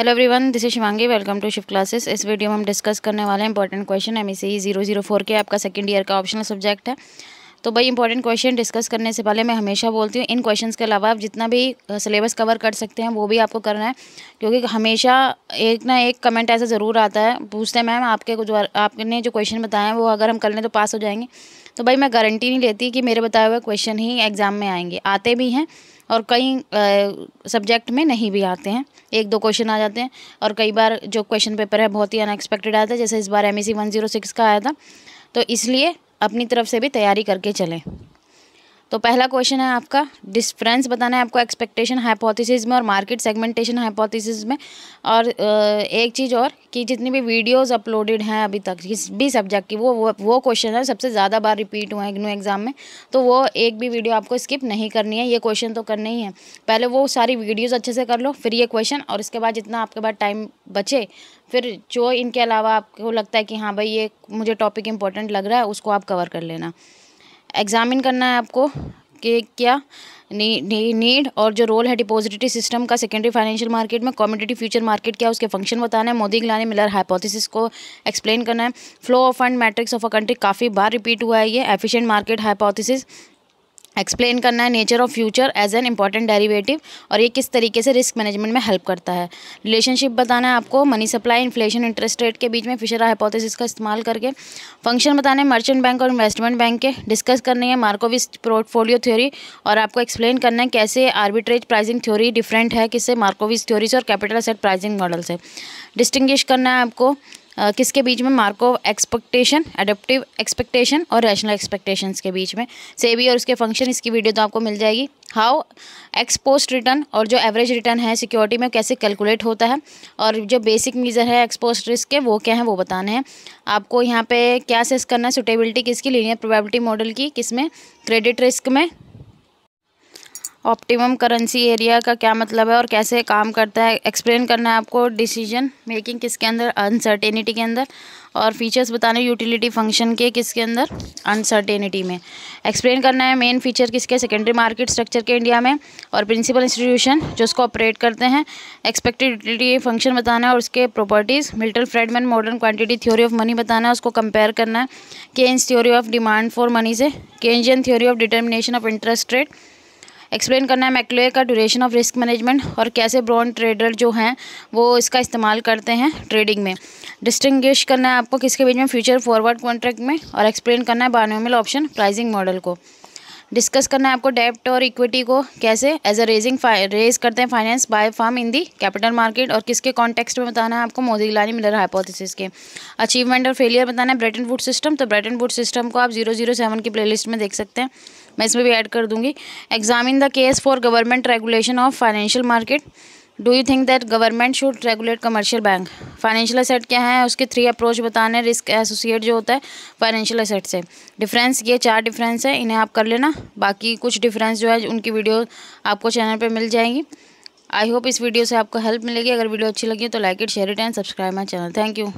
hello everyone this is Shivangi welcome to shift classes इस video में हम डिस्कस करने वाले हैं important question M E zero zero four के आपका सेकंड ईयर का ऑप्शनल सब्जेक्ट है तो भाई इंपॉर्टेंट क्वेश्चन डिस्कस करने से पहले मैं हमेशा बोलती हूँ इन क्वेश्चंस के अलावा आप जितना भी सिलेबस कवर कर सकते हैं वो भी आपको करना है क्योंकि हमेशा एक ना एक कमेंट ऐसा ज़रूर आता है पूछते हैं मैम आपके जो आपने जो क्वेश्चन बताए हैं वो अगर हम कर लें तो पास हो जाएंगे तो भाई मैं गारंटी नहीं लेती कि मेरे बताए हुए क्वेश्चन ही एग्ज़ाम में आएंगे आते भी हैं और कई सब्जेक्ट में नहीं भी आते हैं एक दो क्वेश्चन आ जाते हैं और कई बार जो क्वेश्चन पेपर है बहुत ही अनएक्सपेक्टेड आता है जैसे इस बार M E one zero six का आया था तो इसलिए अपनी तरफ से भी तैयारी करके चलें तो पहला क्वेश्चन है आपका डिफरेंस बताना है आपको एक्सपेक्टेशन हाइपोथेसिस में और मार्केट सेगमेंटेशन हाइपोथेसिस में और एक चीज़ और कि जितनी भी वीडियोस अपलोडेड हैं अभी तक किस भी सब्जेक्ट की वो वो वो क्वेश्चन है सबसे ज़्यादा बार रिपीट हुआ है इग्नू एग्ज़ाम में तो वो एक भी वीडियो आपको स्किप नहीं करनी है ये क्वेश्चन तो करना ही है पहले वो सारी वीडियोज़ अच्छे से कर लो फिर ये क्वेश्चन और इसके बाद जितना आपके पास टाइम बचे फिर जो इनके अलावा आपको लगता है कि हाँ भाई ये मुझे टॉपिक इंपॉर्टेंट लग रहा है उसको आप कवर कर लेना एग्ज़ामिन करना है आपको कि क्या नी, नीड और जो रोल है डिपोजिटरी सिस्टम का सेकेंडरी फाइनेंशियल मार्केट में कॉम्पिटेटिव फ्यूचर मार्केट क्या उसके फंक्शन बताना है मोदी गिलानी मिलर हाइपोथेसिस को एक्सप्लेन करना है flow of fund matrix of a country काफ़ी बार रिपीट हुआ है ये एफिशिएंट मार्केट हाइपोथेसिस एक्सप्लेन करना है nature of future as an important derivative और ये किस तरीके से रिस्क मैनेजमेंट में हेल्प करता है रिलेशनशिप बताना है आपको money supply inflation interest rate के बीच में फिशर हाइपोथेसिस का इस्तेमाल करके फंक्शन बताना है मर्चेंट बैंक और इन्वेस्टमेंट बैंक के डिस्कस करनी है मार्कोविस्ट पोर्टफोलियो थ्योरी और आपको एक्सप्लेन करना है कैसे आर्बिट्रेज प्राइजिंग थ्योरी डिफरेंट है किससे मार्कोविस थ्योरी से और कैपिटल सेट प्राइजिंग मॉडल से डिस्टिंग्विश करना है आपको किसके बीच में मार्को एक्सपेक्टेशन एडेप्टिव एक्सपेक्टेशन और रैशनल एक्सपेक्टेशंस के बीच में सेबी और उसके फंक्शन इसकी वीडियो तो आपको मिल जाएगी हाउ एक्सपोस्ट रिटर्न और जो एवरेज रिटर्न है सिक्योरिटी में कैसे कैलकुलेट होता है और जो बेसिक मीज़र है एक्सपोस्ट रिस्क के वो क्या है वो बताने हैं आपको यहाँ पे क्या सेस करना है सुटेबिलिटी किसकी लीनियर प्रोबेबिलिटी मॉडल की किस में क्रेडिट रिस्क में ऑप्टिमम करेंसी एरिया का क्या मतलब है और कैसे काम करता है एक्सप्लेन करना है आपको डिसीजन मेकिंग किसके अंदर अनसर्टेनिटी के अंदर और फीचर्स बताने यूटिलिटी फंक्शन के किसके अंदर अनसर्टेनिटी में एक्सप्लेन करना है मेन फीचर किसके सेकेंडरी मार्केट स्ट्रक्चर के इंडिया में और प्रिंसिपल इंस्टीट्यूशन जो उसको ऑपरेट करते हैं एक्सपेक्टेड यूटिलिटी फंक्शन बताना है और उसके properties Milton Friedman modern quantity theory of money बताना है उसको कंपेयर करना है Keynes theory of demand for money से Keynesian theory of determination of interest rate explain करना है मैकलोए का ड्यूरेशन ऑफ रिस्क मैनेजमेंट और कैसे ब्रॉन्ड ट्रेडर जो हैं वो इसका इस्तेमाल करते हैं ट्रेडिंग में डिस्टिंग्विश करना है आपको किसके बीच में फ्यूचर फॉरवर्ड कॉन्ट्रैक्ट में और एक्सप्लेन करना है बानोमिल ऑप्शन प्राइजिंग मॉडल को डिस्कस करना है आपको डेप्ट और इक्विटी को कैसे एज अ रेजिंग रेज करते हैं finance by firm in the capital market और किसके कॉन्टेक्स्ट में बताना है आपको मोदी गिलानी मिलर हाइपोथेसिस के अचीवमेंट और फेलियर बताना है ब्रेटन वुड सिस्टम तो ब्रेटन वुड सिस्टम को आप जीरो जीरो सेवन की लिस्ट में देख सकते हैं मैं इसमें भी ऐड कर दूंगी examine the case for government regulation of financial market do you think that government should regulate commercial bank financial asset क्या है उसके थ्री अप्रोच बताने रिस्क एसोसिएट जो होता है फाइनेंशियल असेट से डिफरेंस ये चार डिफरेंस है इन्हें आप कर लेना बाकी कुछ डिफरेंस जो है उनकी वीडियो आपको चैनल पर मिल जाएंगी आई होप इस वीडियो से आपको हेल्प मिलेगी अगर वीडियो अच्छी लगी तो like it share it and subscribe my channel thank you